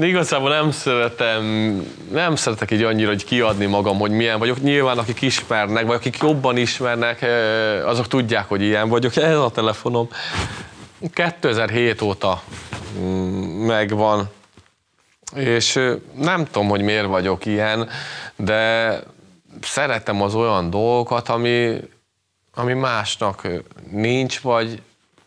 De igazából nem szeretem, nem szeretek így annyira hogy kiadni magam, hogy milyen vagyok. Nyilván akik ismernek, vagy akik jobban ismernek, azok tudják, hogy ilyen vagyok. Ez a telefonom. 2007 óta mm, megvan, és nem tudom, hogy miért vagyok ilyen, de szeretem az olyan dolgokat, ami, ami másnak nincs, vagy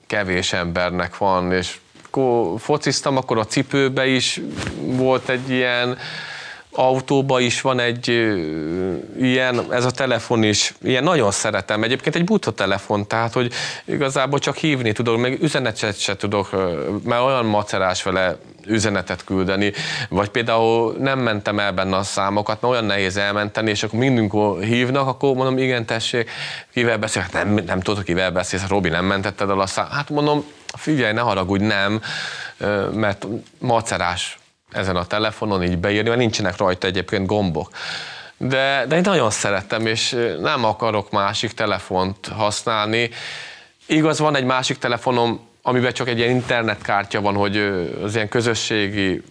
kevés embernek van, és akkor fociztam, akkor a cipőbe is volt egy ilyen, autóba is van egy ilyen, ez a telefon is, ilyen nagyon szeretem. Egyébként egy buta telefon, tehát hogy igazából csak hívni tudok, meg üzenetet se tudok, mert olyan macerás vele üzenetet küldeni, vagy például nem mentem el benne a számokat, mert olyan nehéz elmenteni, és akkor mindünk hívnak, akkor mondom, igen, tessék, kivel beszélsz? Hát nem, nem tudok, kivel beszélsz, Robi, nem mentetted el a szám. Hát mondom, figyelj, ne haragudj, nem, mert macerás ezen a telefonon így beírni, mert nincsenek rajta egyébként gombok. De, de én nagyon szeretem, és nem akarok másik telefont használni. Igaz, van egy másik telefonom, amiben csak egy ilyen internetkártya van, hogy az ilyen közösségi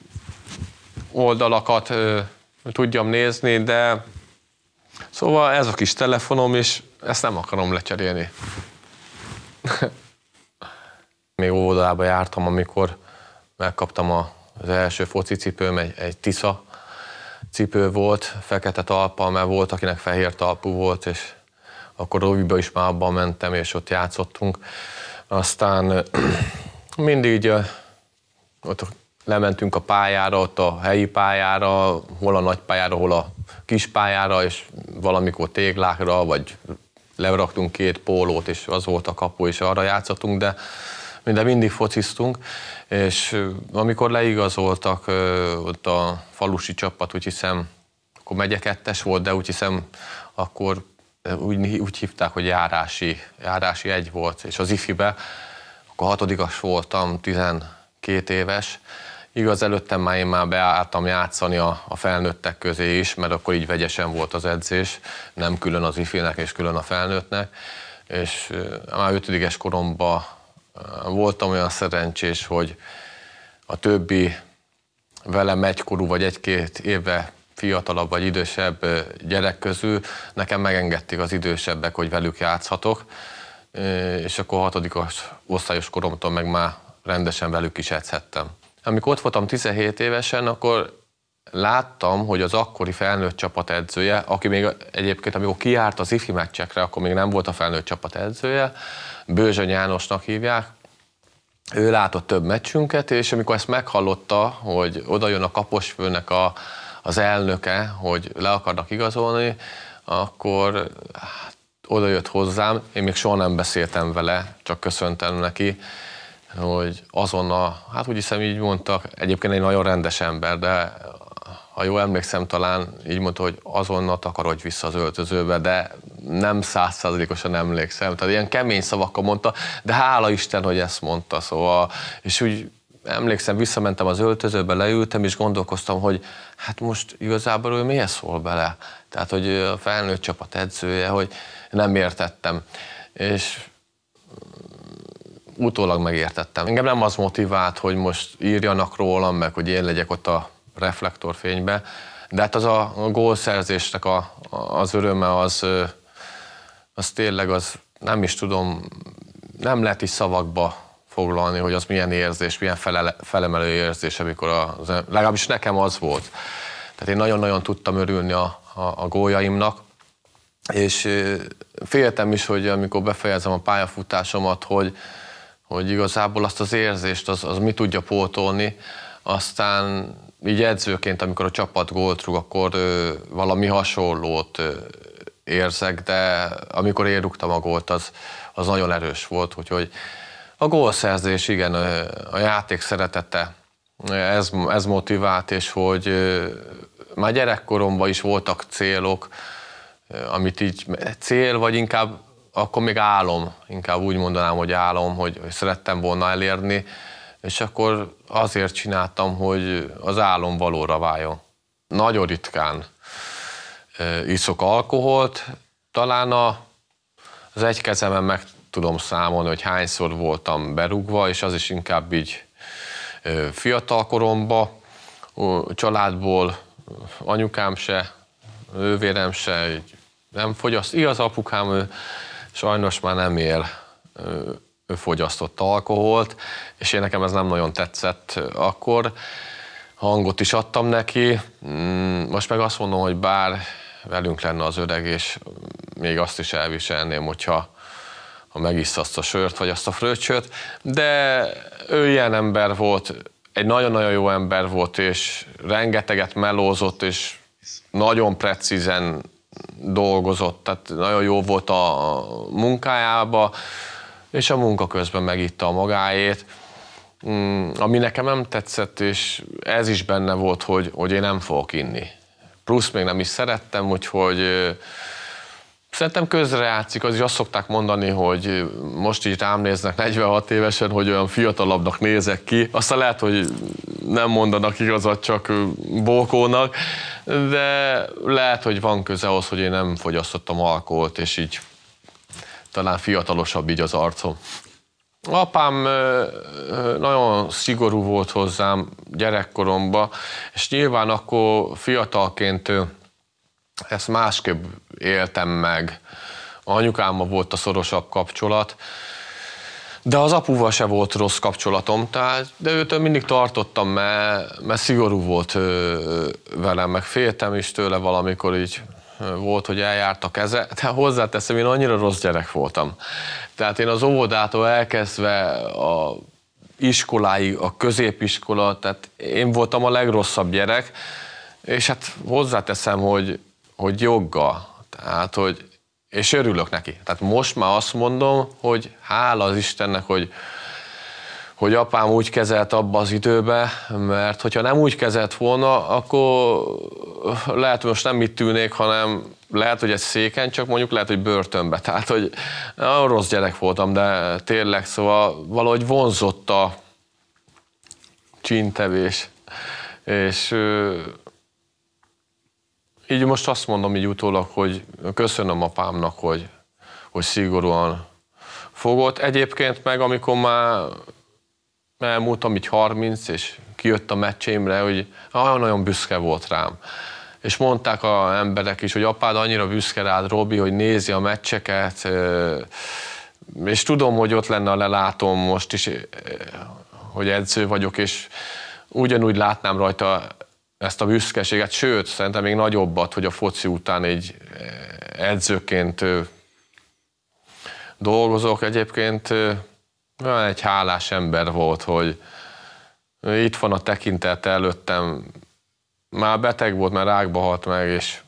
oldalakat tudjam nézni, de szóval ez a kis telefonom, és ezt nem akarom lecserélni. Még óvodába jártam, amikor megkaptam a, az első cipőm, egy, egy Tisza cipő volt, fekete talpa, mert volt, akinek fehér talpú volt, és akkor Roviba is már abban mentem, és ott játszottunk. Aztán mindig így ott lementünk a pályára, ott a helyi pályára, hol a nagy pályára, hol a kis pályára, és valamikor téglákra, vagy leraktunk két pólót, és az volt a kapu, és arra játszottunk, de minden mindig fociztunk, és amikor leigazoltak ott a falusi csapat, úgy hiszem, akkor megye kettes volt, de úgy hiszem, akkor úgy, úgy hívták, hogy járási, járási egy volt, és az ifibe, akkor hatodikas voltam, 12 éves, Igaz, előttem már én már beálltam játszani a, a felnőttek közé is, mert akkor így vegyesen volt az edzés, nem külön az ifinek és külön a felnőttnek, és már ötödikes koromban voltam olyan szerencsés, hogy a többi velem egykorú vagy egy-két éve fiatalabb vagy idősebb gyerek közül nekem megengedték az idősebbek, hogy velük játszhatok, és akkor hatodikos osztályos koromtól meg már rendesen velük is edzhettem. Amikor ott voltam 17 évesen, akkor láttam, hogy az akkori felnőtt csapat edzője, aki még egyébként, amikor kiárt az ifi meccsekre, akkor még nem volt a felnőtt csapat edzője, Bőzsön Jánosnak hívják, ő látott több meccsünket, és amikor ezt meghallotta, hogy oda jön a kaposfőnek a az elnöke, hogy le akarnak igazolni, akkor hát, oda jött hozzám, én még soha nem beszéltem vele, csak köszöntem neki, hogy azonnal, hát úgy hiszem így mondtak, egyébként egy nagyon rendes ember, de ha jól emlékszem, talán így mondta, hogy azonnal takarodj vissza az öltözőbe, de nem százszázalékosan emlékszem. Tehát ilyen kemény szavakkal mondta, de hála Isten, hogy ezt mondta. Szóval, és úgy emlékszem, visszamentem az öltözőbe, leültem, és gondolkoztam, hogy hát most igazából ő miért szól bele? Tehát, hogy a felnőtt csapat edzője, hogy nem értettem. És mm, utólag megértettem. Engem nem az motivált, hogy most írjanak rólam, meg hogy én legyek ott a reflektorfénybe, de hát az a gólszerzésnek a, az öröme, az, az tényleg az, nem is tudom, nem lehet is szavakba foglalni, hogy az milyen érzés, milyen fele, felemelő érzés, amikor az, legalábbis nekem az volt. Tehát én nagyon-nagyon tudtam örülni a, a, a góljaimnak, és féltem is, hogy amikor befejezem a pályafutásomat, hogy, hogy igazából azt az érzést, az, az mi tudja pótolni, aztán így edzőként, amikor a csapat gólt rúg, akkor ö, valami hasonlót ö, érzek, de amikor én rúgtam a gólt, az, az nagyon erős volt, úgyhogy a gólszerzés, igen, a játék szeretete, ez, ez motivált, és hogy már gyerekkoromban is voltak célok, amit így cél, vagy inkább akkor még álom, inkább úgy mondanám, hogy álom, hogy, hogy szerettem volna elérni, és akkor azért csináltam, hogy az álom valóra váljon. Nagyon ritkán iszok alkoholt, talán a, az egy kezemen meg tudom számolni, hogy hányszor voltam berúgva, és az is inkább így fiatal koromba, családból anyukám se, ővérem se, így nem fogyaszt. Igaz, apukám ő sajnos már nem él, ő fogyasztott alkoholt, és én nekem ez nem nagyon tetszett akkor. Hangot is adtam neki, mm, most meg azt mondom, hogy bár velünk lenne az öreg, és mm, még azt is elviselném, hogyha ha megisz azt a sört, vagy azt a fröccsöt, de ő ilyen ember volt, egy nagyon-nagyon jó ember volt, és rengeteget melózott, és nagyon precízen dolgozott, tehát nagyon jó volt a munkájába, és a munka közben megitta a magáét. Mm, ami nekem nem tetszett, és ez is benne volt, hogy, hogy én nem fogok inni. Plusz még nem is szerettem, úgyhogy Szerintem játszik, az is azt szokták mondani, hogy most így rám néznek 46 évesen, hogy olyan fiatalabbnak nézek ki. Aztán lehet, hogy nem mondanak igazat, csak bókónak, de lehet, hogy van köze ahhoz, hogy én nem fogyasztottam alkoholt, és így talán fiatalosabb így az arcom. Apám nagyon szigorú volt hozzám gyerekkoromban, és nyilván akkor fiatalként ezt másképp éltem meg. Anyukámmal volt a szorosabb kapcsolat, de az apuval se volt rossz kapcsolatom, tehát, de őtől mindig tartottam, mert, mert szigorú volt velem, meg féltem is tőle valamikor így volt, hogy eljárt a keze, de hozzáteszem, én annyira rossz gyerek voltam. Tehát én az óvodától elkezdve a iskoláig, a középiskola, tehát én voltam a legrosszabb gyerek, és hát hozzáteszem, hogy hogy joggal. Tehát, hogy, és örülök neki. Tehát most már azt mondom, hogy hála az Istennek, hogy, hogy apám úgy kezelt abba az időbe, mert hogyha nem úgy kezelt volna, akkor lehet, hogy most nem itt tűnék, hanem lehet, hogy egy széken, csak mondjuk lehet, hogy börtönbe. Tehát, hogy nagyon rossz gyerek voltam, de tényleg, szóval valahogy vonzott a csintevés. És így most azt mondom így utólag, hogy köszönöm apámnak, hogy, hogy szigorúan fogott. Egyébként meg, amikor már elmúltam így 30, és kijött a meccsémre, hogy nagyon-nagyon büszke volt rám. És mondták a emberek is, hogy apád annyira büszke rád, Robi, hogy nézi a meccseket, és tudom, hogy ott lenne a lelátom most is, hogy edző vagyok, és ugyanúgy látnám rajta ezt a büszkeséget, sőt, szerintem még nagyobbat, hogy a foci után egy eh, edzőként dolgozok. Egyébként olyan egy hálás ember volt, hogy itt van a tekintet előttem, már beteg volt, mert rákba halt meg, és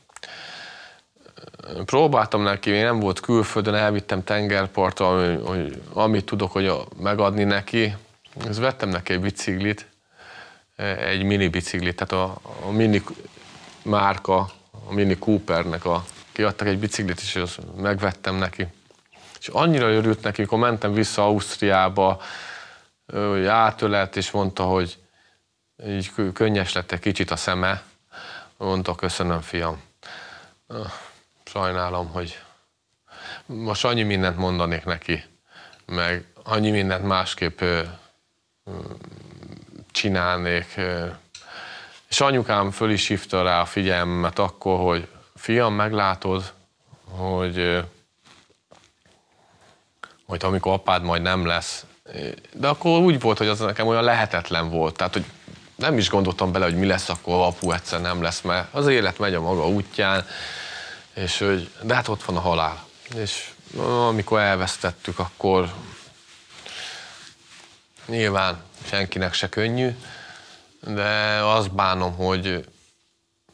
próbáltam neki, én nem volt külföldön, elvittem tengerpartra, hogy, hogy amit tudok, hogy megadni neki. Ez vettem neki egy biciklit, egy mini bicikli, tehát a, a mini márka, a mini Coopernek a, kiadtak egy biciklit, és azt megvettem neki. És annyira örült neki, amikor mentem vissza Ausztriába, hogy átölelt, és mondta, hogy így könnyes lett egy kicsit a szeme, mondta, köszönöm, fiam. Sajnálom, hogy most annyi mindent mondanék neki, meg annyi mindent másképp csinálnék. És anyukám föl is hívta rá a figyelmet akkor, hogy fiam, meglátod, hogy, hogy amikor apád majd nem lesz. De akkor úgy volt, hogy az nekem olyan lehetetlen volt. Tehát, hogy nem is gondoltam bele, hogy mi lesz akkor, apu egyszer nem lesz, mert az élet megy a maga útján, és hogy, de hát ott van a halál. És amikor elvesztettük, akkor nyilván senkinek se könnyű, de azt bánom, hogy,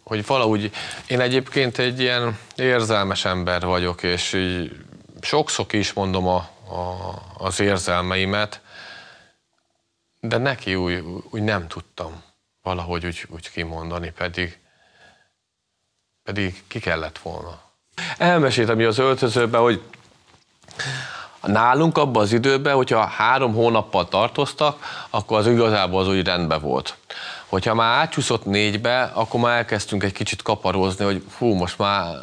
hogy valahogy én egyébként egy ilyen érzelmes ember vagyok, és így sokszor is mondom a, a, az érzelmeimet, de neki úgy, úgy nem tudtam valahogy úgy, úgy kimondani, pedig, pedig ki kellett volna. Elmeséltem az öltözőbe, hogy Nálunk abban az időben, hogyha három hónappal tartoztak, akkor az igazából az úgy rendben volt. Hogyha már átcsúszott négybe, akkor már elkezdtünk egy kicsit kaparózni, hogy hú, most már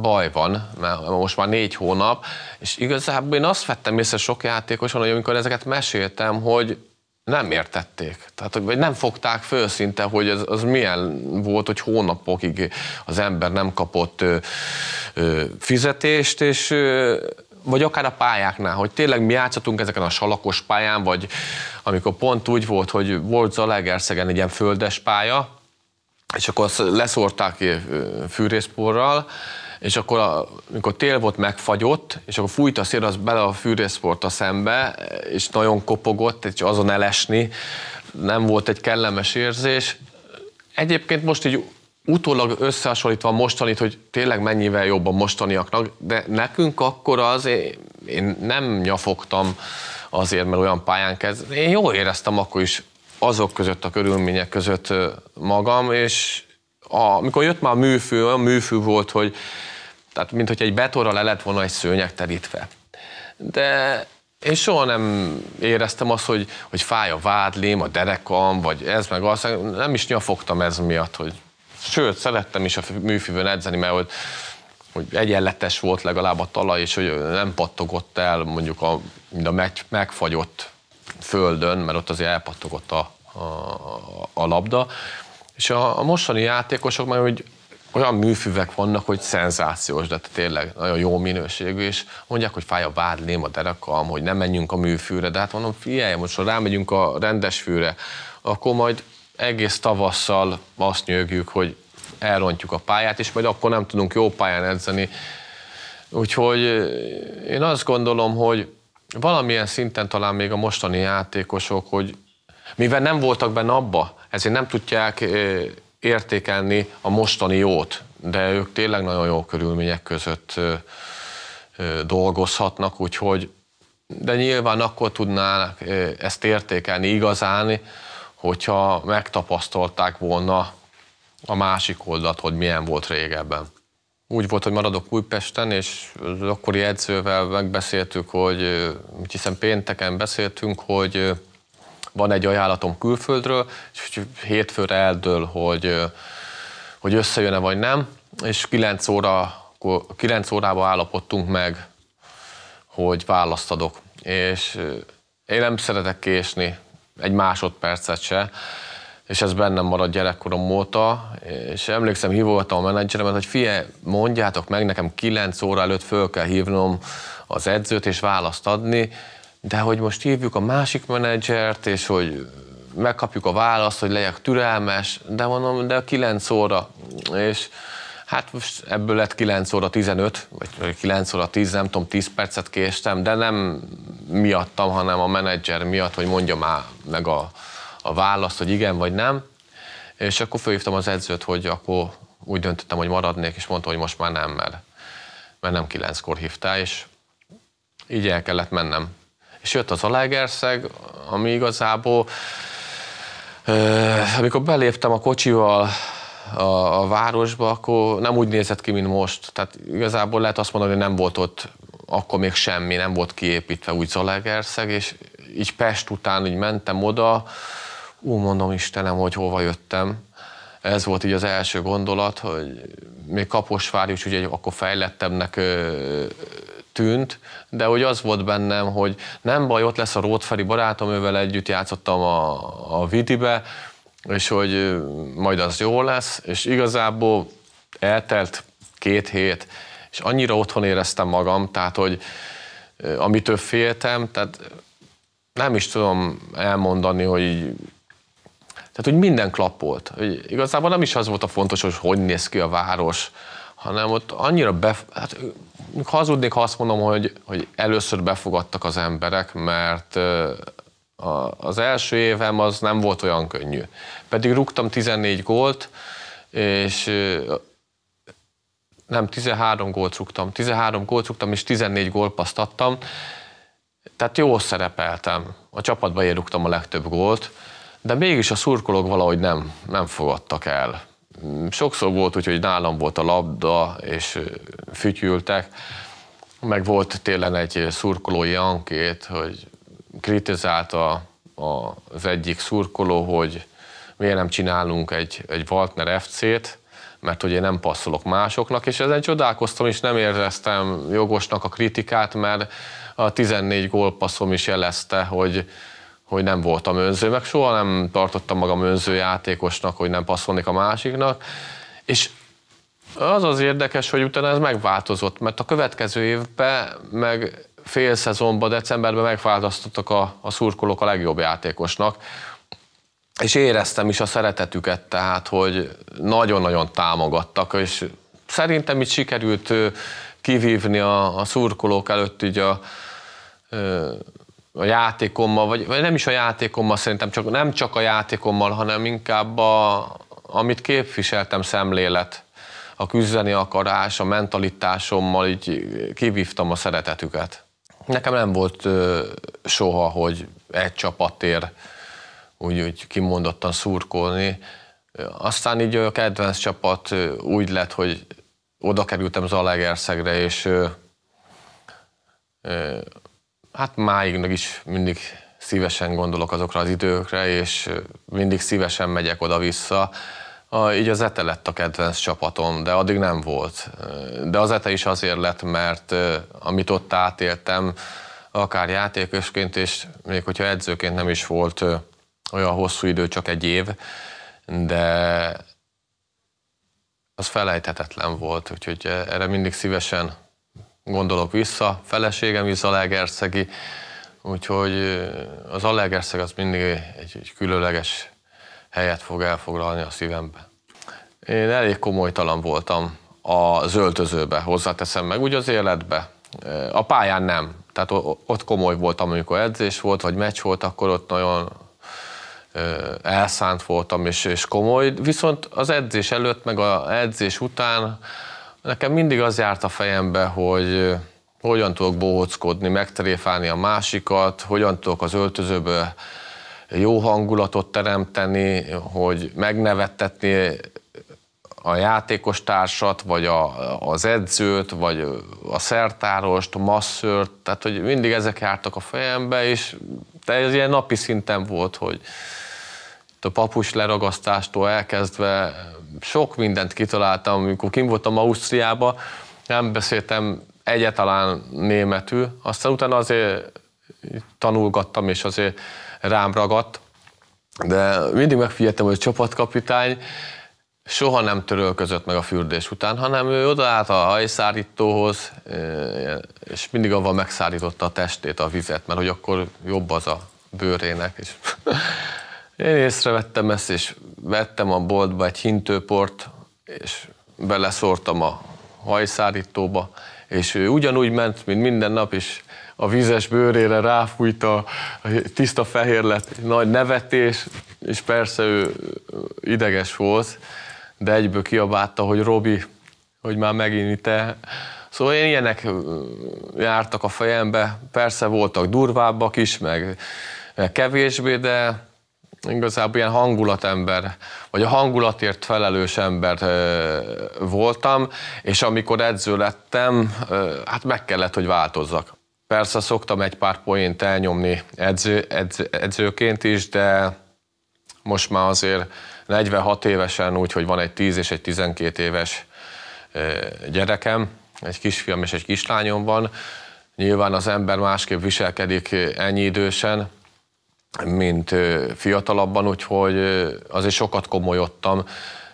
baj van, mert most már négy hónap, és igazából én azt vettem észre sok játékoson, hogy amikor ezeket meséltem, hogy nem értették. Tehát, vagy nem fogták föl szinte, hogy az, az milyen volt, hogy hónapokig az ember nem kapott ö, ö, fizetést, és ö, vagy akár a pályáknál, hogy tényleg mi játszhatunk ezeken a salakos pályán, vagy amikor pont úgy volt, hogy volt Zalaegerszegen egy ilyen földes pálya, és akkor azt leszórták eh, fűrészporral, és akkor, a, amikor tél volt, megfagyott, és akkor fújt a szél, az bele a a szembe, eh, és nagyon kopogott, és azon elesni, nem volt egy kellemes érzés. Egyébként most így utólag összehasonlítva mostanit, hogy tényleg mennyivel jobb a mostaniaknak, de nekünk akkor az, én, nem nyafogtam azért, mert olyan pályán kezd. Én jól éreztem akkor is azok között, a körülmények között magam, és a, amikor jött már a műfő, olyan műfő volt, hogy tehát mint hogy egy betorra le lett volna egy szőnyeg terítve. De én soha nem éreztem azt, hogy, hogy fáj a vádlém, a derekam, vagy ez meg az, nem is nyafogtam ez miatt, hogy sőt, szerettem is a műfűvön edzeni, mert hogy, hogy egyenletes volt legalább a talaj, és hogy nem pattogott el mondjuk a, a megy, megfagyott földön, mert ott azért elpattogott a, a, a labda. És a, a mostani játékosok már hogy olyan műfüvek vannak, hogy szenzációs, de tényleg nagyon jó minőségű, és mondják, hogy fáj a vádlém, a derekam, hogy nem menjünk a műfűre, de hát mondom, figyelj, most ha rámegyünk a rendes fűre, akkor majd egész tavasszal azt nyögjük, hogy elrontjuk a pályát, és majd akkor nem tudunk jó pályán edzeni. Úgyhogy eh, én azt gondolom, hogy valamilyen szinten talán még a mostani játékosok, hogy mivel nem voltak benne abba, ezért nem tudják eh, értékelni a mostani jót, de ők tényleg nagyon jó körülmények között eh, dolgozhatnak, úgyhogy de nyilván akkor tudnának ezt értékelni igazán, hogyha megtapasztalták volna a másik oldalt, hogy milyen volt régebben. Úgy volt, hogy maradok Újpesten, és az akkori edzővel megbeszéltük, hogy, hiszen pénteken beszéltünk, hogy van egy ajánlatom külföldről, és hétfőre eldől, hogy, hogy összejön-e vagy nem, és 9, óra, 9 órába állapodtunk meg, hogy választadok. És én nem szeretek késni, egy másodpercet se, és ez bennem maradt gyerekkorom óta, és emlékszem, hívogattam a menedzseremet, hogy fie, mondjátok meg, nekem 9 óra előtt föl kell hívnom az edzőt és választ adni, de hogy most hívjuk a másik menedzsert, és hogy megkapjuk a választ, hogy legyek türelmes, de mondom, de 9 óra, és Hát most ebből lett 9 óra 15, vagy 9 óra 10, nem tudom, 10 percet késtem, de nem miattam, hanem a menedzser miatt, hogy mondja már meg a, a választ, hogy igen vagy nem. És akkor felhívtam az edzőt, hogy akkor úgy döntöttem, hogy maradnék, és mondta, hogy most már nem, mert, mert nem 9kor hívtál, és így el kellett mennem. És jött az Alegerszeg, ami igazából, euh, amikor beléptem a kocsival, a, a városba, akkor nem úgy nézett ki, mint most. Tehát igazából lehet azt mondani, hogy nem volt ott akkor még semmi, nem volt kiépítve úgy Zalaegerszeg, és így Pest után így mentem oda, ú, mondom Istenem, hogy hova jöttem. Ez volt így az első gondolat, hogy még Kaposvár is ugye akkor fejlettebbnek tűnt, de hogy az volt bennem, hogy nem baj, ott lesz a Rótferi barátom, ővel együtt játszottam a, a Vidibe, és hogy majd az jó lesz, és igazából eltelt két hét, és annyira otthon éreztem magam, tehát, hogy amitől féltem, tehát nem is tudom elmondani, hogy tehát, hogy minden klappolt. Hogy igazából nem is az volt a fontos, hogy hogy néz ki a város, hanem ott annyira be, hát, hazudnék, ha azt mondom, hogy, hogy először befogadtak az emberek, mert a, az első évem az nem volt olyan könnyű. Pedig rúgtam 14 gólt, és nem, 13 gólt rúgtam. 13 gólt rúgtam, és 14 gól adtam. Tehát jól szerepeltem. A csapatba érrúgtam a legtöbb gólt, de mégis a szurkolók valahogy nem, nem fogadtak el. Sokszor volt úgy, hogy nálam volt a labda, és fütyültek. Meg volt télen egy szurkolói ankét, hogy kritizálta az egyik szurkoló, hogy miért nem csinálunk egy, egy Waltner FC-t, mert hogy én nem passzolok másoknak, és ezen csodálkoztam, és nem éreztem jogosnak a kritikát, mert a 14 gólpasszom is jelezte, hogy, hogy nem voltam önző, meg soha nem tartottam magam önző játékosnak, hogy nem passzolnék a másiknak, és az az érdekes, hogy utána ez megváltozott, mert a következő évben meg fél szezonban, decemberben megválasztottak a, a szurkolók a legjobb játékosnak, és éreztem is a szeretetüket, tehát, hogy nagyon-nagyon támogattak, és szerintem itt sikerült kivívni a, a szurkolók előtt így a, a játékommal, vagy, vagy nem is a játékommal szerintem, csak, nem csak a játékommal, hanem inkább a, amit képviseltem szemlélet, a küzdeni akarás, a mentalitásommal így kivívtam a szeretetüket. Nekem nem volt soha, hogy egy csapatér úgy, úgy kimondottan szurkolni. Aztán így a kedvenc csapat úgy lett, hogy oda kerültem Zalaegerszegre, és hát máig is mindig szívesen gondolok azokra az időkre, és mindig szívesen megyek oda-vissza. A, így az Ete lett a kedvenc csapatom, de addig nem volt. De az Ete is azért lett, mert amit ott átéltem, akár játékosként, és még hogyha edzőként nem is volt olyan hosszú idő, csak egy év, de az felejthetetlen volt, úgyhogy erre mindig szívesen gondolok vissza. Feleségem is Zalaegerszegi, úgyhogy az Zalaegerszeg az mindig egy, egy különleges helyet fog elfoglalni a szívembe. Én elég komolytalan voltam a zöldözőbe, hozzáteszem meg úgy az életbe. A pályán nem, tehát ott komoly voltam, amikor edzés volt, vagy meccs volt, akkor ott nagyon elszánt voltam, és, és komoly. Viszont az edzés előtt, meg a edzés után nekem mindig az járt a fejembe, hogy hogyan tudok bohóckodni, megtréfálni a másikat, hogyan tudok az öltözőből jó hangulatot teremteni, hogy megnevettetni a játékos társat, vagy a, az edzőt, vagy a szertárost, masszört, tehát hogy mindig ezek jártak a fejembe, és de ez ilyen napi szinten volt, hogy a papus leragasztástól elkezdve sok mindent kitaláltam, amikor kim voltam Ausztriába, nem beszéltem egyetlen németül, aztán utána azért tanulgattam, és azért rám ragadt, de mindig megfigyeltem, hogy a csapatkapitány soha nem törölközött meg a fürdés után, hanem ő odaállt a hajszárítóhoz, és mindig avval megszárította a testét, a vizet, mert hogy akkor jobb az a bőrének. És én észrevettem ezt, és vettem a boltba egy hintőport, és beleszórtam a hajszárítóba, és ő ugyanúgy ment, mint minden nap, és a vízes bőrére ráfújt a tiszta fehér lett, nagy nevetés, és persze ő ideges volt, de egyből kiabálta, hogy Robi, hogy már megint itt Szóval én ilyenek jártak a fejembe, persze voltak durvábbak is, meg kevésbé, de igazából ilyen hangulatember, vagy a hangulatért felelős ember voltam, és amikor edző lettem, hát meg kellett, hogy változzak. Persze szoktam egy pár poént elnyomni edző, edz, edzőként is, de most már azért 46 évesen úgy, hogy van egy 10 és egy 12 éves gyerekem, egy kisfiam és egy kislányom van. Nyilván az ember másképp viselkedik ennyi idősen, mint fiatalabban, úgyhogy azért sokat komolyodtam,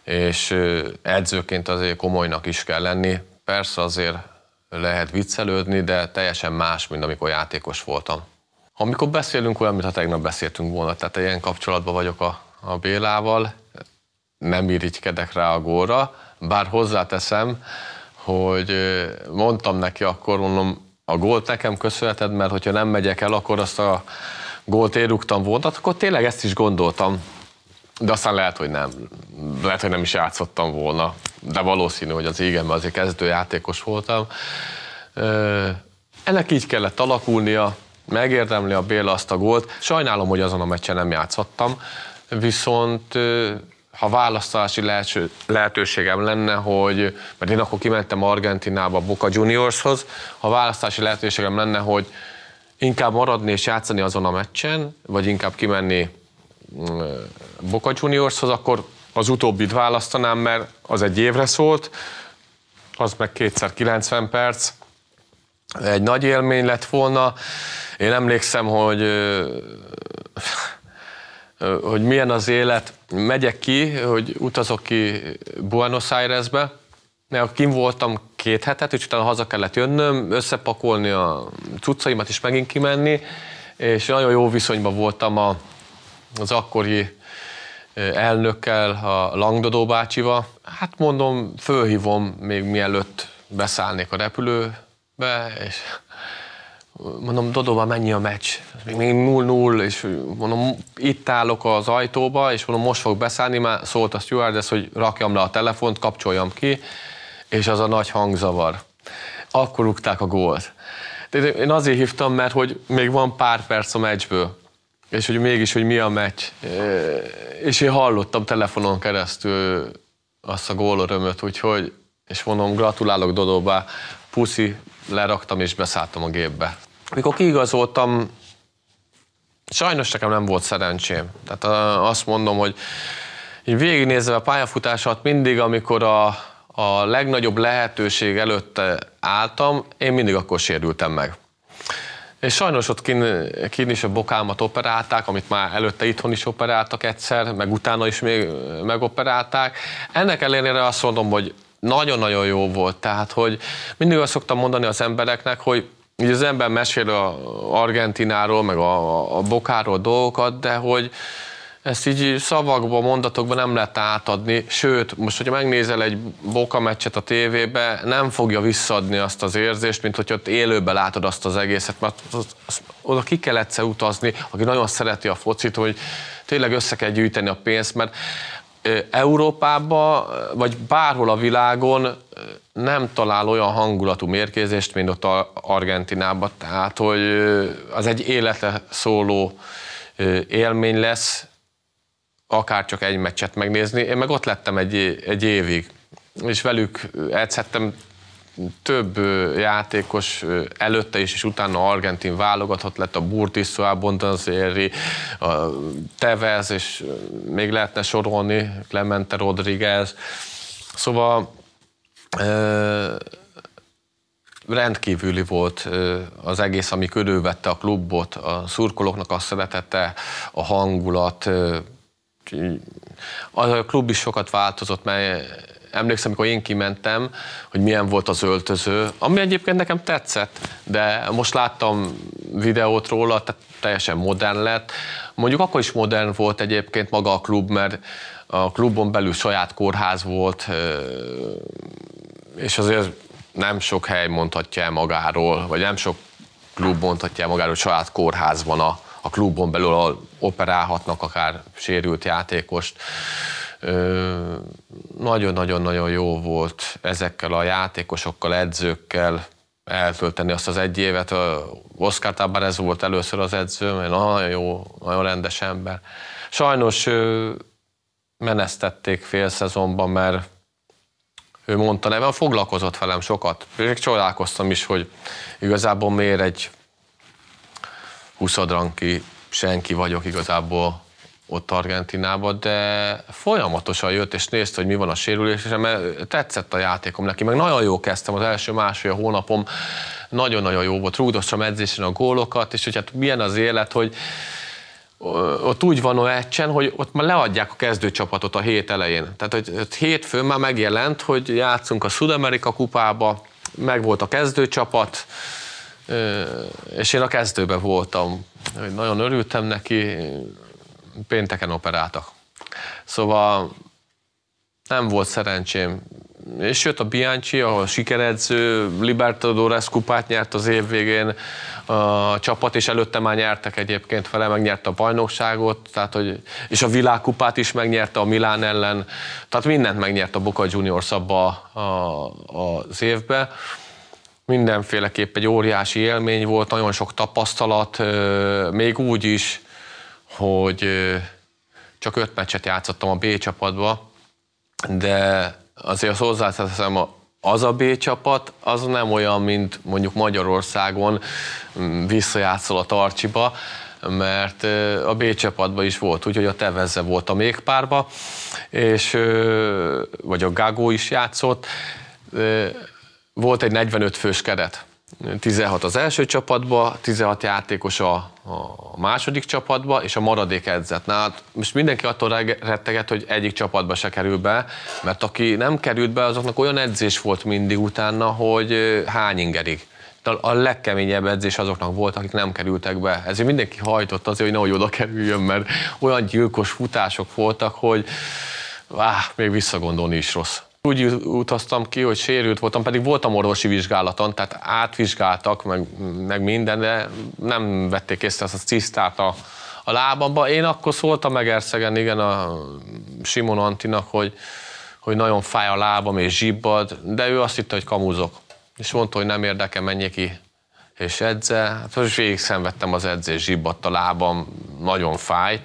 és edzőként azért komolynak is kell lenni. Persze azért lehet viccelődni, de teljesen más, mint amikor játékos voltam. Amikor beszélünk, olyan, mintha tegnap beszéltünk volna, tehát ilyen kapcsolatban vagyok a, a Bélával, nem irigykedek rá a góra, bár hozzáteszem, hogy mondtam neki akkor, mondom, a gólt nekem köszönheted, mert hogyha nem megyek el, akkor azt a gólt érugtam volna, hát akkor tényleg ezt is gondoltam, de aztán lehet, hogy nem. Lehet, hogy nem is játszottam volna, de valószínű, hogy az igen, mert azért kezdő játékos voltam. Ennek így kellett alakulnia, megérdemli a Béla azt a gólt. Sajnálom, hogy azon a meccsen nem játszottam, viszont ha választási lehetőségem lenne, hogy, mert én akkor kimentem Argentinába Boca Juniorshoz, ha választási lehetőségem lenne, hogy inkább maradni és játszani azon a meccsen, vagy inkább kimenni Boca Juniorshoz, akkor az utóbbit választanám, mert az egy évre szólt, az meg kétszer 90 perc, egy nagy élmény lett volna. Én emlékszem, hogy hogy milyen az élet. Megyek ki, hogy utazok ki Buenos Airesbe, mert kim voltam két hetet, és utána haza kellett jönnöm, összepakolni a cuccaimat és megint kimenni, és nagyon jó viszonyban voltam a, az akkori elnökkel, a Langdodó bácsival. Hát mondom, fölhívom még mielőtt beszállnék a repülőbe, és mondom, Dodóba mennyi a meccs? Még 0-0, és mondom, itt állok az ajtóba, és mondom, most fog beszállni, már szólt a stewardess, hogy rakjam le a telefont, kapcsoljam ki, és az a nagy hangzavar. Akkor rúgták a gólt. De én azért hívtam, mert hogy még van pár perc a meccsből és hogy mégis, hogy mi a meccs. És én hallottam telefonon keresztül azt a gólorömöt, úgyhogy, és mondom, gratulálok Dodóba, puszi, leraktam és beszálltam a gépbe. Mikor kiigazoltam, sajnos nekem nem volt szerencsém. Tehát azt mondom, hogy így végignézve a pályafutását mindig, amikor a, a legnagyobb lehetőség előtt álltam, én mindig akkor sérültem meg. És sajnos ott kín kín is a bokámat operálták, amit már előtte itthon is operáltak egyszer, meg utána is még megoperálták. Ennek ellenére azt mondom, hogy nagyon-nagyon jó volt. Tehát, hogy mindig azt szoktam mondani az embereknek, hogy így az ember mesél a Argentináról, meg a, a Bokáról dolgokat, de hogy ezt így szavakba, mondatokba nem lehet átadni, sőt, most, hogyha megnézel egy boka meccset a tévébe, nem fogja visszadni azt az érzést, mint hogy ott élőben látod azt az egészet, mert az, az, az, oda ki kell egyszer utazni, aki nagyon szereti a focit, hogy tényleg össze kell gyűjteni a pénzt, mert Európában, vagy bárhol a világon nem talál olyan hangulatú mérkőzést, mint ott Argentinában. Tehát, hogy az egy életre szóló élmény lesz, akár csak egy meccset megnézni. Én meg ott lettem egy, egy évig, és velük edzettem több játékos előtte is, és utána argentin válogatott lett, a a Bondanzéri, a Tevez, és még lehetne sorolni, Clemente Rodriguez. Szóval rendkívüli volt az egész, ami körülvette a klubot, a szurkolóknak a szeretete, a hangulat, az a klub is sokat változott, mert emlékszem, amikor én kimentem, hogy milyen volt az öltöző, ami egyébként nekem tetszett, de most láttam videót róla, tehát teljesen modern lett. Mondjuk akkor is modern volt egyébként maga a klub, mert a klubon belül saját kórház volt, és azért nem sok hely mondhatja el magáról, vagy nem sok klub mondhatja el magáról, hogy saját kórház van a, a klubon belül operálhatnak akár sérült játékost. Nagyon-nagyon-nagyon jó volt ezekkel a játékosokkal, edzőkkel eltölteni azt az egy évet. Oscar ez volt először az edzőm, nagyon jó, nagyon rendes ember. Sajnos menesztették fél szezonban, mert ő mondta nem foglalkozott velem sokat. Még csodálkoztam is, hogy igazából miért egy huszadranki senki vagyok igazából ott Argentinában, de folyamatosan jött és nézte, hogy mi van a és mert tetszett a játékom neki, meg nagyon jó kezdtem az első másfél hónapom, nagyon-nagyon jó volt, rúgdossam edzésen a gólokat, és hogy hát milyen az élet, hogy ott úgy van a meccsen, hogy ott már leadják a kezdőcsapatot a hét elején. Tehát, hogy hétfőn már megjelent, hogy játszunk a Sud-Amerika kupába, meg volt a kezdőcsapat, és én a kezdőben voltam. Nagyon örültem neki, pénteken operáltak. Szóval nem volt szerencsém. És jött a Bianchi, ahol sikeredző, Libertadores kupát nyert az év végén a csapat, és előtte már nyertek egyébként vele, megnyerte a bajnokságot, tehát, hogy, és a világkupát is megnyerte a Milán ellen, tehát mindent megnyert a Boca Juniors abba a, a, az évbe mindenféleképp egy óriási élmény volt, nagyon sok tapasztalat, még úgy is, hogy csak öt meccset játszottam a B csapatba, de azért azt hozzáteszem, az a B csapat, az nem olyan, mint mondjuk Magyarországon visszajátszol a tarcsiba, mert a B csapatban is volt, úgyhogy a Tevezze volt a mégpárba, és, vagy a Gágó is játszott, volt egy 45 fős keret. 16 az első csapatba, 16 játékos a, a második csapatba, és a maradék edzett. Na, hát most mindenki attól retteget, hogy egyik csapatba se kerül be, mert aki nem került be, azoknak olyan edzés volt mindig utána, hogy hány ingerig. De a legkeményebb edzés azoknak volt, akik nem kerültek be. Ezért mindenki hajtott azért, hogy nehogy oda kerüljön, mert olyan gyilkos futások voltak, hogy áh, még visszagondolni is rossz. Úgy utaztam ki, hogy sérült voltam, pedig voltam orvosi vizsgálaton, tehát átvizsgáltak, meg, meg minden, de nem vették észre azt a cisztát a, a lábamba. Én akkor szóltam meg Erszegen, igen, a Simon Antinak, hogy, hogy nagyon fáj a lábam és zsibbad, de ő azt hitte, hogy kamuzok. És mondta, hogy nem érdekel, menjek ki és edze. Hát most végig szenvedtem az edzés, zsibbadt a lábam, nagyon fájt.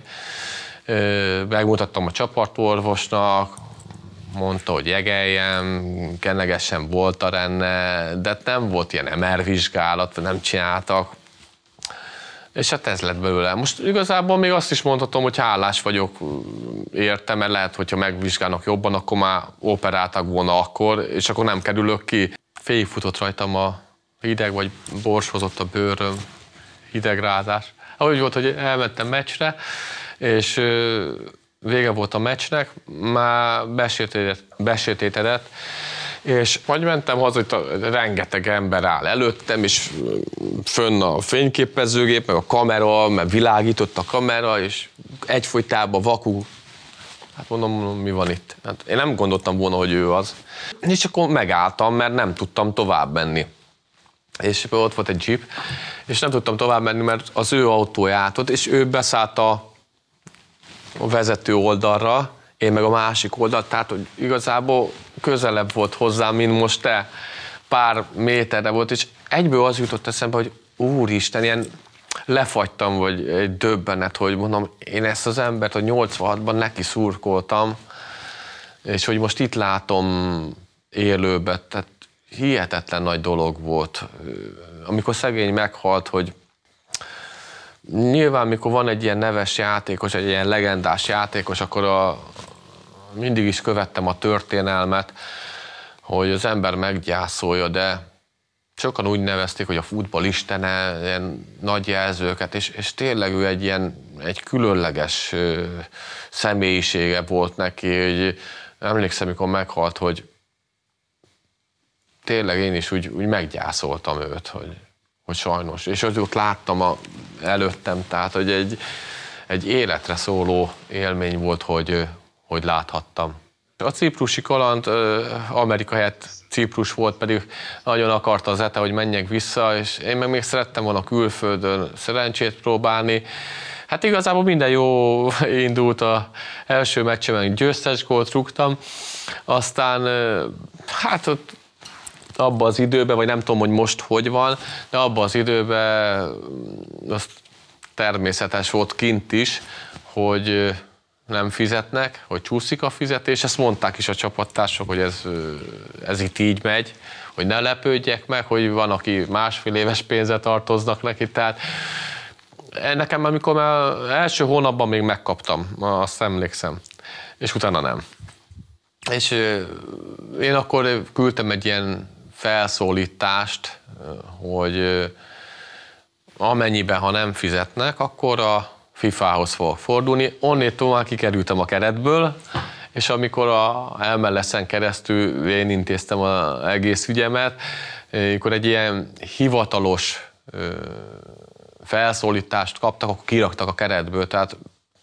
Megmutattam a csapatorvosnak, mondta, hogy jegeljem, kenlegesen volt a renne, de nem volt ilyen MR vizsgálat, nem csináltak. És hát ez lett belőle. Most igazából még azt is mondhatom, hogy hálás vagyok mm, érte, mert lehet, hogyha megvizsgálnak jobban, akkor már operáltak volna akkor, és akkor nem kerülök ki. futott rajtam a hideg, vagy borshozott a bőröm, hidegrázás. Ahogy volt, hogy elmentem meccsre, és vége volt a meccsnek, már besötétedett, besötétedett és vagy mentem haza, hogy rengeteg ember áll előttem, és fönn a fényképezőgép, meg a kamera, meg világított a kamera, és egyfolytában vakú. Hát mondom, mi van itt? Hát én nem gondoltam volna, hogy ő az. És akkor megálltam, mert nem tudtam tovább menni. És ott volt egy jeep, és nem tudtam tovább menni, mert az ő autóját ott, és ő beszállt a a vezető oldalra, én meg a másik oldalt, tehát hogy igazából közelebb volt hozzám, mint most te. Pár méterre volt, és egyből az jutott eszembe, hogy úristen, ilyen lefagytam, vagy egy döbbenet, hogy mondom, én ezt az embert a 86-ban neki szurkoltam, és hogy most itt látom élőbe, tehát hihetetlen nagy dolog volt. Amikor szegény meghalt, hogy Nyilván, mikor van egy ilyen neves játékos, egy ilyen legendás játékos, akkor a, mindig is követtem a történelmet, hogy az ember meggyászolja, de sokan úgy nevezték, hogy a futball istene, ilyen nagy jelzőket, és, és tényleg ő egy ilyen egy különleges ö, személyisége volt neki, hogy emlékszem, mikor meghalt, hogy tényleg én is úgy, úgy meggyászoltam őt, hogy, hogy sajnos. És az ott láttam a előttem, tehát hogy egy, egy életre szóló élmény volt, hogy, hogy láthattam. A ciprusi kaland, Amerika helyett Ciprus volt, pedig nagyon akarta az ETE, hogy menjek vissza, és én meg még szerettem volna külföldön szerencsét próbálni. Hát igazából minden jó indult a első meccsemen, győztes gólt rúgtam, aztán hát ott abba az időben, vagy nem tudom, hogy most hogy van, de abba az időben mm, az természetes volt kint is, hogy nem fizetnek, hogy csúszik a fizetés, ezt mondták is a csapattársok, hogy ez, ez itt így megy, hogy ne lepődjek meg, hogy van, aki másfél éves pénzet tartoznak neki, tehát eh, nekem amikor már első hónapban még megkaptam, azt emlékszem, és utána nem. És én akkor küldtem egy ilyen felszólítást, hogy amennyiben, ha nem fizetnek, akkor a FIFA-hoz fog fordulni. Onnétól már kikerültem a keretből, és amikor a elmeleszen keresztül én intéztem az egész ügyemet, amikor egy ilyen hivatalos felszólítást kaptak, akkor kiraktak a keretből. Tehát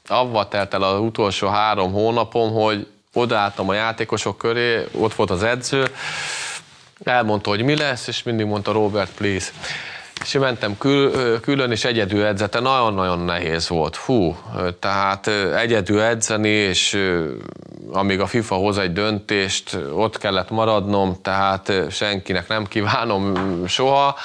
avval telt el az utolsó három hónapom, hogy odaálltam a játékosok köré, ott volt az edző, elmondta, hogy mi lesz, és mindig mondta Robert, please. És én mentem kül, külön, és egyedül edzete nagyon-nagyon nehéz volt. Fú, tehát egyedül edzeni, és amíg a FIFA hoz egy döntést, ott kellett maradnom, tehát senkinek nem kívánom soha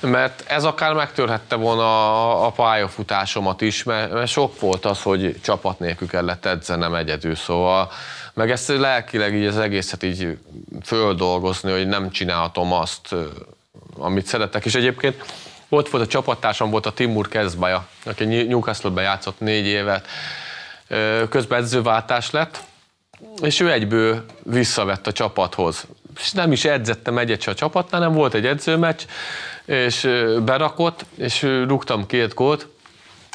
mert ez akár megtörhette volna a, pályafutásomat is, mert, mert sok volt az, hogy csapat nélkül kellett edzenem egyedül, szóval meg ezt lelkileg így az egészet így földolgozni, hogy nem csinálhatom azt, amit szeretek. És egyébként ott volt a csapattársam, volt a Timur Kezbaja, aki Newcastle-ben játszott négy évet, közben edzőváltás lett, és ő egyből visszavett a csapathoz. És nem is edzettem egyet se a csapatnál, nem volt egy edzőmeccs, és berakott, és rúgtam két gólt,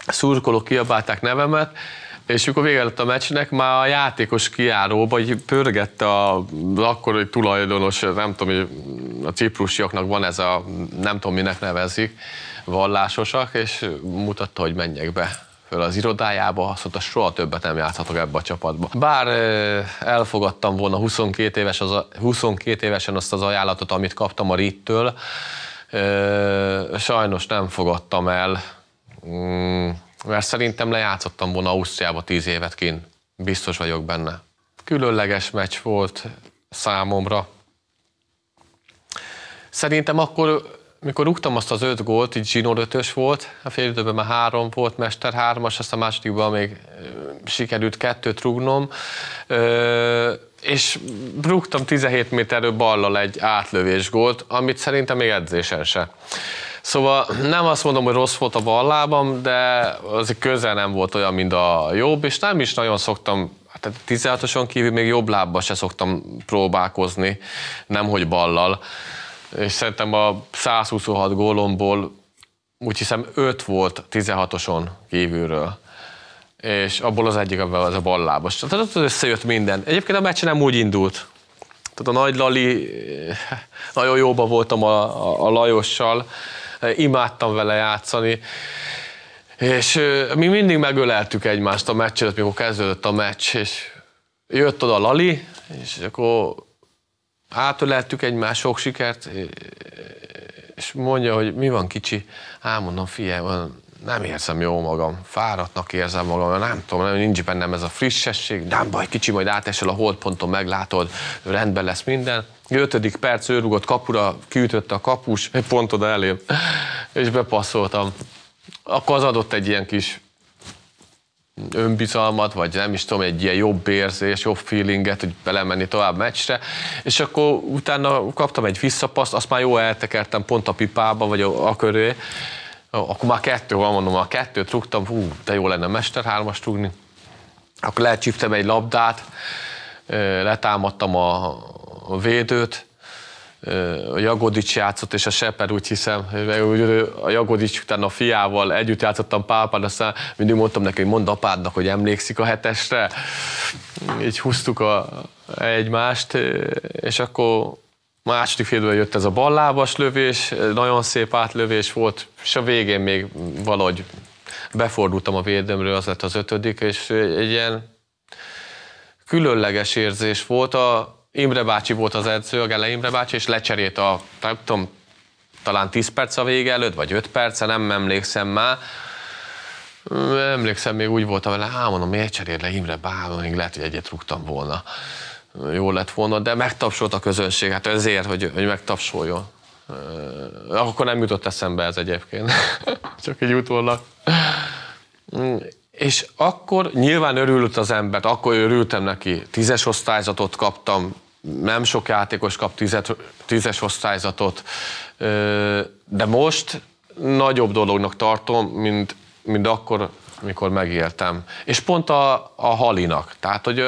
szurkolók kiabálták nevemet, és akkor vége lett a meccsnek, már a játékos kiáróba így pörgette a akkori tulajdonos, nem tudom, hogy a ciprusiaknak van ez a, nem tudom minek nevezik, vallásosak, és mutatta, hogy menjek be föl az irodájába, azt szóval mondta, soha többet nem játszhatok ebbe a csapatba. Bár elfogadtam volna 22, éves az a, 22 évesen azt az ajánlatot, amit kaptam a Rittől, sajnos nem fogadtam el, mm, mert szerintem lejátszottam volna Ausztriába tíz évet kint. Biztos vagyok benne. Különleges meccs volt számomra. Szerintem akkor mikor rúgtam azt az öt gólt, így Zsinór ötös volt, a fél időben már három volt, Mester hármas, azt a másodikban még sikerült kettőt rúgnom, ö, és rúgtam 17 méterről ballal egy átlövés gólt, amit szerintem még edzésen se. Szóval nem azt mondom, hogy rossz volt a ballábam, de az közel nem volt olyan, mint a jobb, és nem is nagyon szoktam tehát 16-oson kívül még jobb lábbal se szoktam próbálkozni, nem hogy ballal és szerintem a 126 gólomból úgy hiszem 5 volt 16-oson kívülről és abból az egyik, amivel az a ballábos. Tehát ott összejött minden. Egyébként a meccs nem úgy indult. Tehát a nagy Lali, eh, nagyon jóba voltam a, a, a Lajossal, imádtam vele játszani, és eh, mi mindig megöleltük egymást a meccset, mikor kezdődött a meccs, és jött oda Lali, és akkor átöleltük egymás sok sikert, és mondja, hogy mi van kicsi, elmondom, fiam, nem érzem jól magam, fáradtnak érzem magam, nem tudom, nem, nincs bennem ez a frissesség, nem baj, kicsi, majd átesel a holdponton, meglátod, rendben lesz minden. 5. perc, ő rugott kapura, kiütötte a kapus, egy pont oda elém, és bepasszoltam. Akkor az adott egy ilyen kis önbizalmat, vagy nem is tudom, egy ilyen jobb érzés, jobb feelinget, hogy belemenni tovább meccsre, és akkor utána kaptam egy visszapaszt, azt már jó eltekertem pont a pipába, vagy a, a köré, akkor már kettő van, mondom, a kettőt rúgtam, hú, de jó lenne mester hármas rúgni, akkor lecsíptem egy labdát, letámadtam a, a védőt, a Jagodics játszott, és a Seper úgy hiszem, a Jagodics után a fiával együtt játszottam pápán, aztán mindig mondtam neki, hogy mondd apádnak, hogy emlékszik a hetesre. Így húztuk a, egymást, és akkor második félben jött ez a ballábas lövés, nagyon szép átlövés volt, és a végén még valahogy befordultam a védőmről, az lett az ötödik, és egy ilyen különleges érzés volt. A, Imre bácsi volt az edző, a Gele Imre bácsi, és lecserélt a, nem tudom, talán 10 perc a vége előtt, vagy 5 perc, nem emlékszem már. Emlékszem, még úgy voltam vele, hát mondom, miért cserél le Imre bácsi, még lehet, hogy egyet rúgtam volna. Jó lett volna, de megtapsolt a közönség, hát ezért, hogy, hogy megtapsoljon. Akkor nem jutott eszembe ez egyébként, csak egy utólag. És akkor nyilván örült az ember, akkor örültem neki. Tízes osztályzatot kaptam, nem sok játékos kap tízet, tízes osztályzatot, de most nagyobb dolognak tartom, mint, mint akkor, mikor megéltem. És pont a, a halinak. Tehát, hogy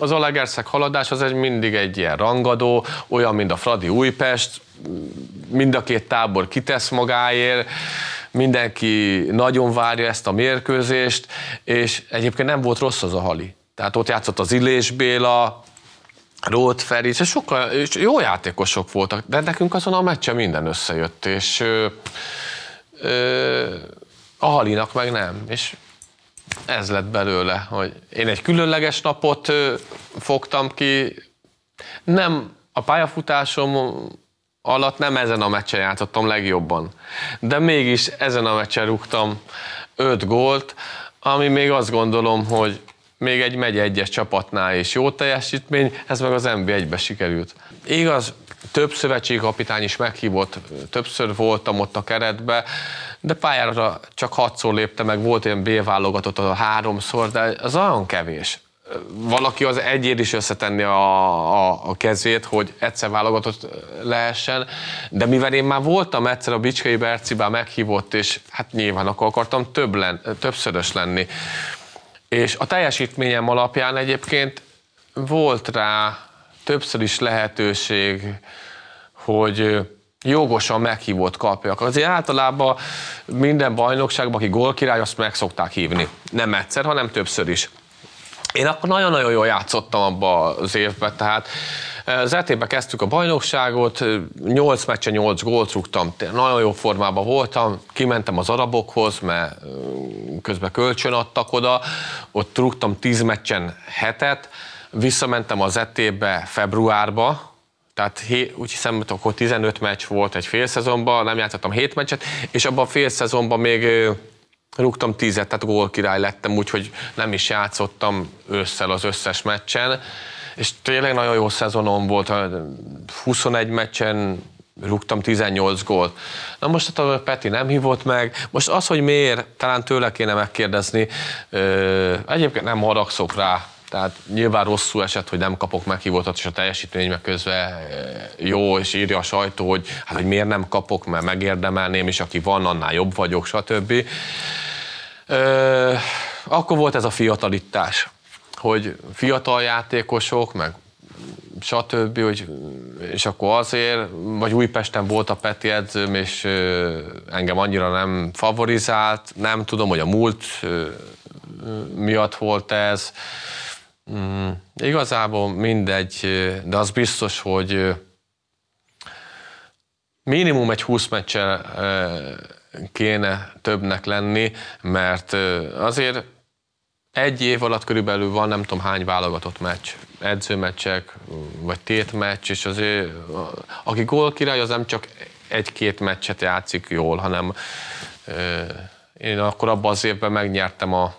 az Alegerszeg haladás az egy mindig egy ilyen rangadó, olyan, mint a Fradi Újpest, mind a két tábor kitesz magáért, mindenki nagyon várja ezt a mérkőzést, és egyébként nem volt rossz az a hali. Tehát ott játszott az Illés Béla, Rót, Feri, és sokkal és jó játékosok voltak, de nekünk azon a meccsen minden összejött, és ö, ö, a Halinak meg nem, és ez lett belőle, hogy én egy különleges napot ö, fogtam ki, nem a pályafutásom alatt nem ezen a meccsen játszottam legjobban, de mégis ezen a meccsen rúgtam öt gólt, ami még azt gondolom, hogy még egy megye egyes csapatnál is jó teljesítmény, ez meg az mb 1 be sikerült. Igaz, több kapitány is meghívott, többször voltam ott a keretbe, de pályára csak hatszor lépte meg, volt ilyen B-válogatott a háromszor, de az olyan kevés. Valaki az egyér is összetenni a, a, a kezét, hogy egyszer válogatott lehessen, de mivel én már voltam egyszer a Bicskei Bercibá meghívott, és hát nyilván akkor akartam több len, többszörös lenni. És a teljesítményem alapján egyébként volt rá többször is lehetőség, hogy jogosan meghívott kapjak. Azért általában minden bajnokságban, aki gólkirály, azt meg szokták hívni. Nem egyszer, hanem többször is. Én akkor nagyon-nagyon jól játszottam abba az évben, tehát eh, az et kezdtük a bajnokságot, 8 eh, meccse 8 gólt rúgtam, nagyon jó formában voltam, kimentem az arabokhoz, mert eh, közben kölcsön adtak oda, ott rúgtam 10 meccsen hetet, visszamentem az ETB-be februárba, tehát úgy hiszem, akkor 15 meccs volt egy fél szezonban, nem játszottam 7 meccset, és abban a fél szezonban még Rúgtam tízet, tehát király, lettem, úgyhogy nem is játszottam ősszel az összes meccsen. És tényleg nagyon jó szezonom volt, 21 meccsen rúgtam 18 gólt. Na most hát a Peti nem hívott meg. Most az, hogy miért, talán tőle kéne megkérdezni. Egyébként nem haragszok rá, tehát nyilván rosszul esett, hogy nem kapok meghívót, és a teljesítmény meg közben eh, jó, és írja a sajtó, hogy hát hogy miért nem kapok, mert megérdemelném, és aki van, annál jobb vagyok, stb. Ö, eh, akkor volt ez a fiatalítás, hogy fiatal játékosok, meg stb., hogy, és akkor azért, vagy Újpesten volt a Peti edzőm, és eh, engem annyira nem favorizált, nem tudom, hogy a múlt miatt volt ez, Mm, igazából mindegy, de az biztos, hogy minimum egy 20 meccsel kéne többnek lenni, mert azért egy év alatt körülbelül van nem tudom hány válogatott meccs, edzőmeccsek, vagy meccs, és azért aki gól király, az nem csak egy-két meccset játszik jól, hanem én akkor abban az évben megnyertem a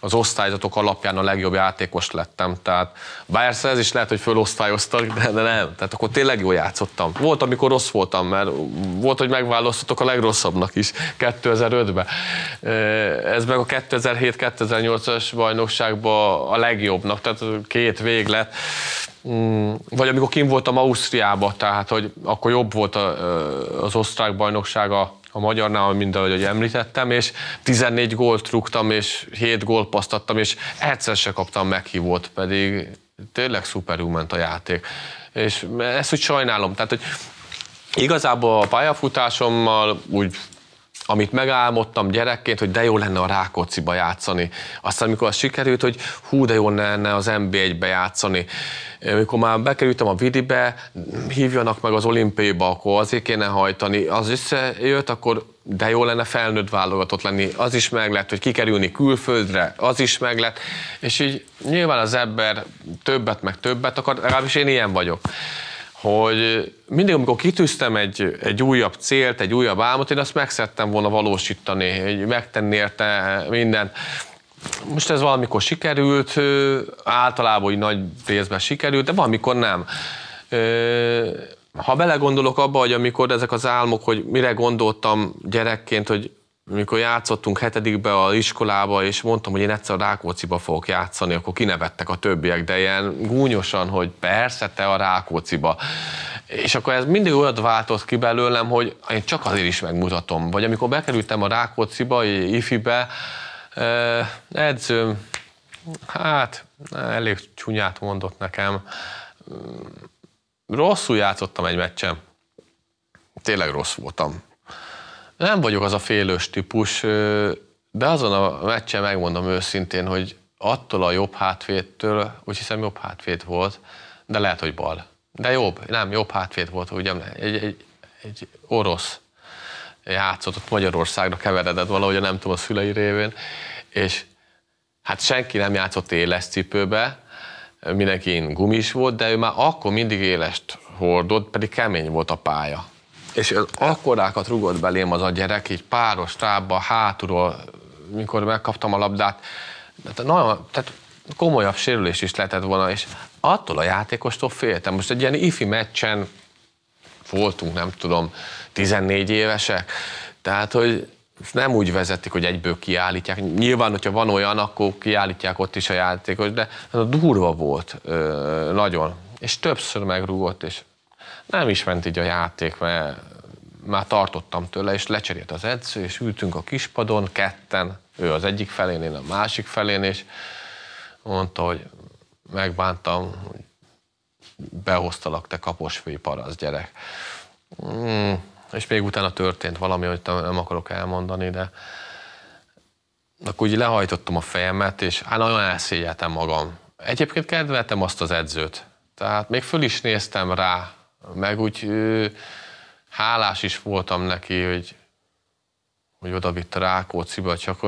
az osztályzatok alapján a legjobb játékos lettem. Tehát bár ez is lehet, hogy fölosztályoztak, de, de nem. Tehát akkor tényleg jól játszottam. Volt, amikor rossz voltam, mert volt, hogy megválasztottak a legrosszabbnak is 2005-ben. Ez meg a 2007-2008-as bajnokságban a legjobbnak, tehát két vég lett. Mm, vagy amikor kim voltam Ausztriába, tehát hogy akkor jobb volt az osztrák bajnoksága a magyarnál, mint ahogy említettem, és 14 gólt rúgtam, és 7 pasztattam, és egyszer se kaptam meghívót, pedig tényleg ment a játék. És ezt úgy sajnálom. Tehát, hogy igazából a pályafutásommal úgy amit megálmodtam gyerekként, hogy de jó lenne a Rákóczi-ba játszani. Aztán amikor az sikerült, hogy hú, de jó lenne az NB1-be játszani. Amikor már bekerültem a Vidibe, hívjanak meg az olimpiaiba, akkor azért kéne hajtani. Az összejött, akkor de jó lenne felnőtt válogatott lenni, az is meg lett, hogy kikerülni külföldre, az is meg lett, és így nyilván az ember többet meg többet akar, legalábbis én ilyen vagyok hogy mindig, amikor kitűztem egy, egy újabb célt, egy újabb álmot, én azt meg szerettem volna valósítani, hogy megtenni érte mindent. Most ez valamikor sikerült, általában így nagy részben sikerült, de valamikor nem. Ha belegondolok abba, hogy amikor ezek az álmok, hogy mire gondoltam gyerekként, hogy amikor játszottunk hetedikbe a iskolába, és mondtam, hogy én egyszer a Rákóciba fogok játszani, akkor kinevettek a többiek, de ilyen gúnyosan, hogy persze te a Rákóciba. És akkor ez mindig olyat váltott ki belőlem, hogy én csak azért is megmutatom. Vagy amikor bekerültem a Rákóciba, ifibe, edzőm, hát elég csúnyát mondott nekem, rosszul játszottam egy meccsen. Tényleg rossz voltam nem vagyok az a félős típus, de azon a meccsen megmondom őszintén, hogy attól a jobb hátvédtől, úgy hiszem jobb hátvéd volt, de lehet, hogy bal. De jobb, nem, jobb hátvéd volt, ugye egy, egy, egy orosz játszott ott Magyarországra, keveredett valahogy, nem tudom, a szülei révén, és hát senki nem játszott éles cipőbe, mindenki gumis volt, de ő már akkor mindig élest hordott, pedig kemény volt a pálya és az akkorákat rugott belém az a gyerek, így páros tábba, hátulról, mikor megkaptam a labdát, tehát, nagyon, tehát komolyabb sérülés is lehetett volna, és attól a játékostól féltem. Most egy ilyen ifi meccsen voltunk, nem tudom, 14 évesek, tehát, hogy nem úgy vezetik, hogy egyből kiállítják. Nyilván, hogyha van olyan, akkor kiállítják ott is a játékos, de hát a durva volt, nagyon. És többször megrúgott, és nem is ment így a játék, mert már tartottam tőle, és lecserélt az edző, és ültünk a kispadon ketten, ő az egyik felén, én a másik felén, és mondta, hogy megbántam, hogy behoztalak te kaposfői parasz gyerek. Mm, és még utána történt valami, hogy nem akarok elmondani, de akkor úgy lehajtottam a fejemet, és hát nagyon elszégyeltem magam. Egyébként kedveltem azt az edzőt, tehát még föl is néztem rá, meg úgy hálás is voltam neki, hogy, hogy oda vitt Rákóciba, csak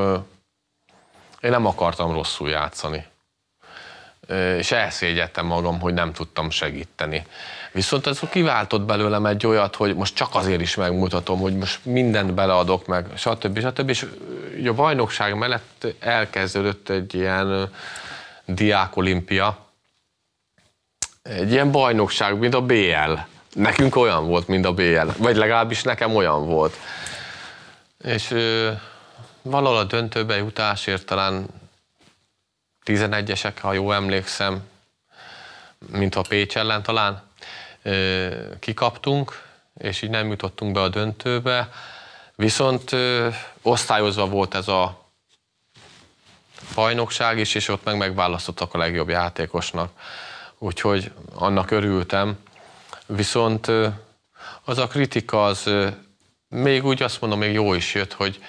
én nem akartam rosszul játszani. és elszégyettem magam, hogy nem tudtam segíteni. Viszont ez kiváltott belőlem egy olyat, hogy most csak azért is megmutatom, hogy most mindent beleadok meg, stb. stb. És a bajnokság mellett elkezdődött egy ilyen diákolimpia, egy ilyen bajnokság, mint a BL. Nekünk olyan volt, mint a BL, vagy legalábbis nekem olyan volt. És ö, valahol a döntőbe jutásért talán 11-esek, ha jól emlékszem, mint a Pécs ellen talán, ö, kikaptunk, és így nem jutottunk be a döntőbe. Viszont ö, osztályozva volt ez a bajnokság is, és ott meg megválasztottak a legjobb játékosnak úgyhogy annak örültem. Viszont az a kritika az még úgy azt mondom, még jó is jött, hogy,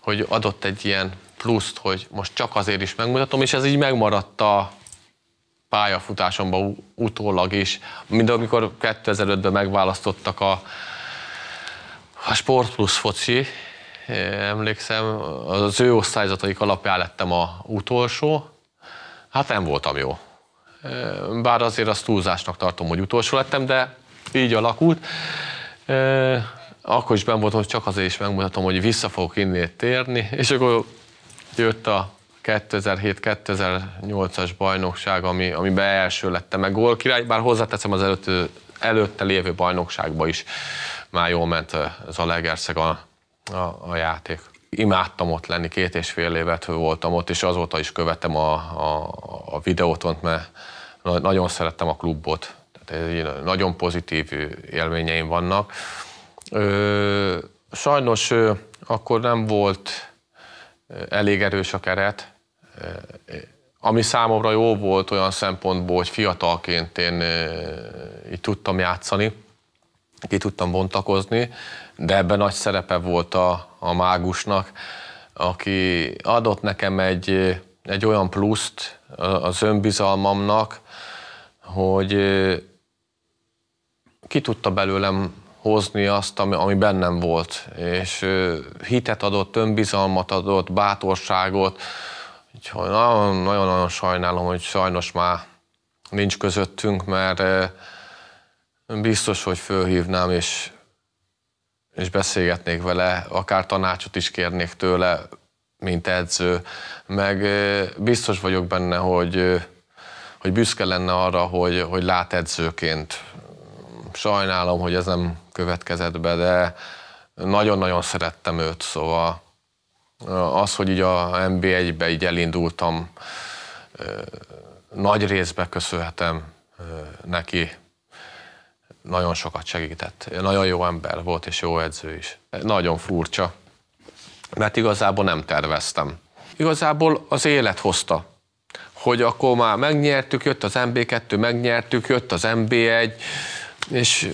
hogy adott egy ilyen pluszt, hogy most csak azért is megmutatom, és ez így megmaradt a pályafutásomban utólag is. Mind amikor 2005-ben megválasztottak a, a Sport Plus foci, emlékszem, az ő osztályzataik alapján lettem a utolsó. Hát nem voltam jó bár azért azt túlzásnak tartom, hogy utolsó lettem, de így alakult. Akkor is ben voltam, hogy csak azért is megmutatom, hogy vissza fogok innét térni, és akkor jött a 2007-2008-as bajnokság, ami, amiben első lettem meg gólkirály, bár hozzáteszem az előtt, előtte lévő bajnokságba is már jól ment az legerszeg a, a, a játék imádtam ott lenni, két és fél évet voltam ott, és azóta is követem a, a, a videót, mert nagyon szerettem a klubot. Tehát nagyon pozitív élményeim vannak. sajnos akkor nem volt elég erős a keret, ami számomra jó volt olyan szempontból, hogy fiatalként én így tudtam játszani, ki tudtam bontakozni, de ebben nagy szerepe volt a, a mágusnak, aki adott nekem egy, egy olyan pluszt az önbizalmamnak, hogy ki tudta belőlem hozni azt, ami, ami bennem volt. És hitet adott, önbizalmat adott, bátorságot. Úgyhogy nagyon-nagyon sajnálom, hogy sajnos már nincs közöttünk, mert Biztos, hogy fölhívnám, és, és beszélgetnék vele, akár tanácsot is kérnék tőle, mint edző. Meg biztos vagyok benne, hogy, hogy büszke lenne arra, hogy, hogy lát edzőként. Sajnálom, hogy ez nem következett be, de nagyon-nagyon szerettem őt, szóval az, hogy így a NB1-be így elindultam, nagy részbe köszönhetem neki nagyon sokat segített. Nagyon jó ember volt, és jó edző is. Nagyon furcsa, mert igazából nem terveztem. Igazából az élet hozta, hogy akkor már megnyertük, jött az MB2, megnyertük, jött az MB1, és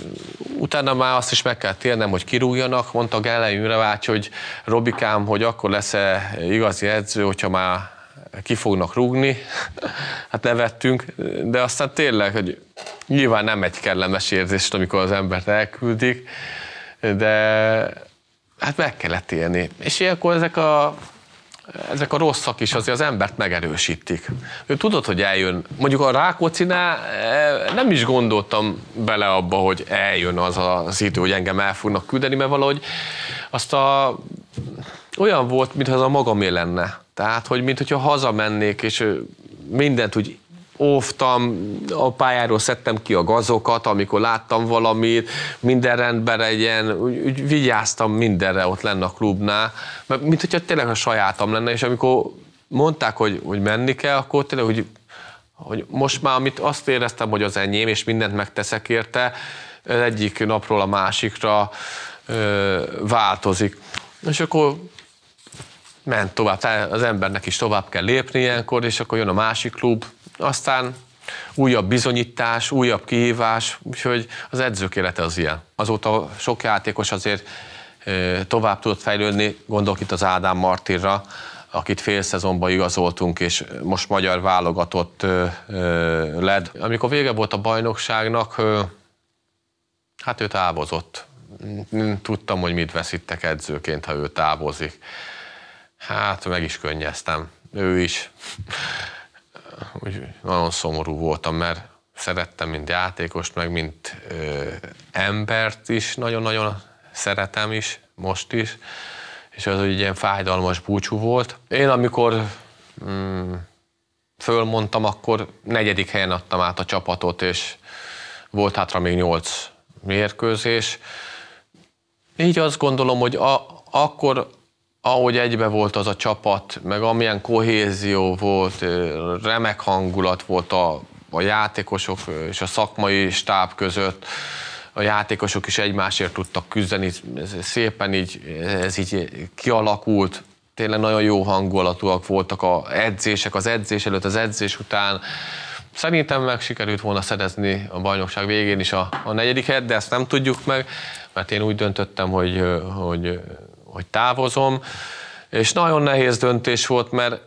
utána már azt is meg kell térnem, hogy kirúgjanak, mondta Gellei Műrevács, hogy Robikám, hogy akkor lesz-e igazi edző, hogyha már ki fognak rúgni, hát nevettünk, de aztán tényleg, hogy nyilván nem egy kellemes érzés, amikor az embert elküldik, de hát meg kellett élni. És ilyenkor ezek a ezek a rosszak is azért az embert megerősítik. Ő tudod, hogy eljön. Mondjuk a Rákócinál eh, nem is gondoltam bele abba, hogy eljön az az idő, hogy engem el fognak küldeni, mert valahogy azt a, olyan volt, mintha az a magamé lenne. Tehát, hogy mint hogyha hazamennék, és mindent úgy óvtam, a pályáról szedtem ki a gazokat, amikor láttam valamit, minden rendben legyen, úgy, úgy vigyáztam mindenre ott lenne a klubnál, mert mint hogyha tényleg a sajátam lenne, és amikor mondták, hogy, hogy menni kell, akkor tényleg, hogy, hogy most már, amit azt éreztem, hogy az enyém, és mindent megteszek érte, egyik napról a másikra ö, változik. És akkor ment tovább, tehát az embernek is tovább kell lépni ilyenkor, és akkor jön a másik klub, aztán újabb bizonyítás, újabb kihívás, úgyhogy az edzők élete az ilyen. Azóta sok játékos azért tovább tudott fejlődni, gondolok itt az Ádám Martirra, akit fél szezonban igazoltunk, és most magyar válogatott led. Amikor vége volt a bajnokságnak, hát ő távozott. Tudtam, hogy mit veszítek edzőként, ha ő távozik. Hát meg is könnyeztem. Ő is. Úgy nagyon szomorú voltam, mert szerettem, mint játékost, meg mint ö, embert is, nagyon-nagyon szeretem is, most is, és az egy ilyen fájdalmas búcsú volt. Én amikor mm, fölmondtam, akkor negyedik helyen adtam át a csapatot, és volt hátra még nyolc mérkőzés. Így azt gondolom, hogy a, akkor ahogy egybe volt az a csapat, meg amilyen kohézió volt, remek hangulat volt a, a játékosok és a szakmai stáb között, a játékosok is egymásért tudtak küzdeni, ez szépen így, ez így kialakult, tényleg nagyon jó hangulatúak voltak a edzések, az edzés előtt, az edzés után. Szerintem meg sikerült volna szerezni a bajnokság végén is a, a negyediket, de ezt nem tudjuk meg, mert én úgy döntöttem, hogy, hogy hogy távozom, és nagyon nehéz döntés volt, mert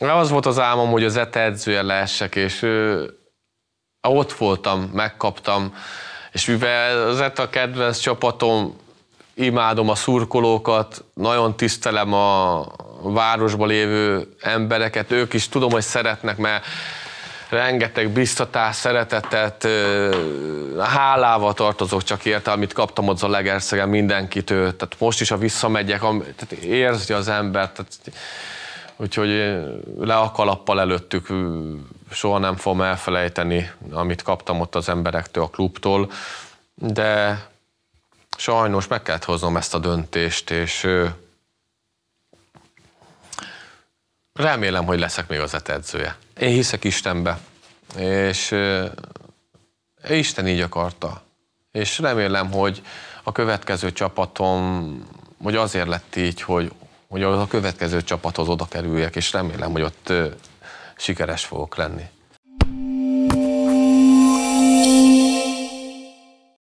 az volt az álmom, hogy az ETE edzője lehessek, és ő, ott voltam, megkaptam, és mivel az ETE a kedvenc csapatom, imádom a szurkolókat, nagyon tisztelem a városban lévő embereket, ők is tudom, hogy szeretnek, mert rengeteg biztatás, szeretetet, hálával tartozok csak érte, amit kaptam ott legerszegen mindenkitől. Tehát most is, ha visszamegyek, tehát érzi az ember. Tehát, úgyhogy le a kalappal előttük soha nem fogom elfelejteni, amit kaptam ott az emberektől, a klubtól. De sajnos meg kellett hoznom ezt a döntést, és remélem, hogy leszek még az edzője. Én hiszek Istenbe, és Isten így akarta. És remélem, hogy a következő csapatom, hogy azért lett így, hogy, hogy az a következő csapathoz oda kerüljek, és remélem, hogy ott sikeres fogok lenni.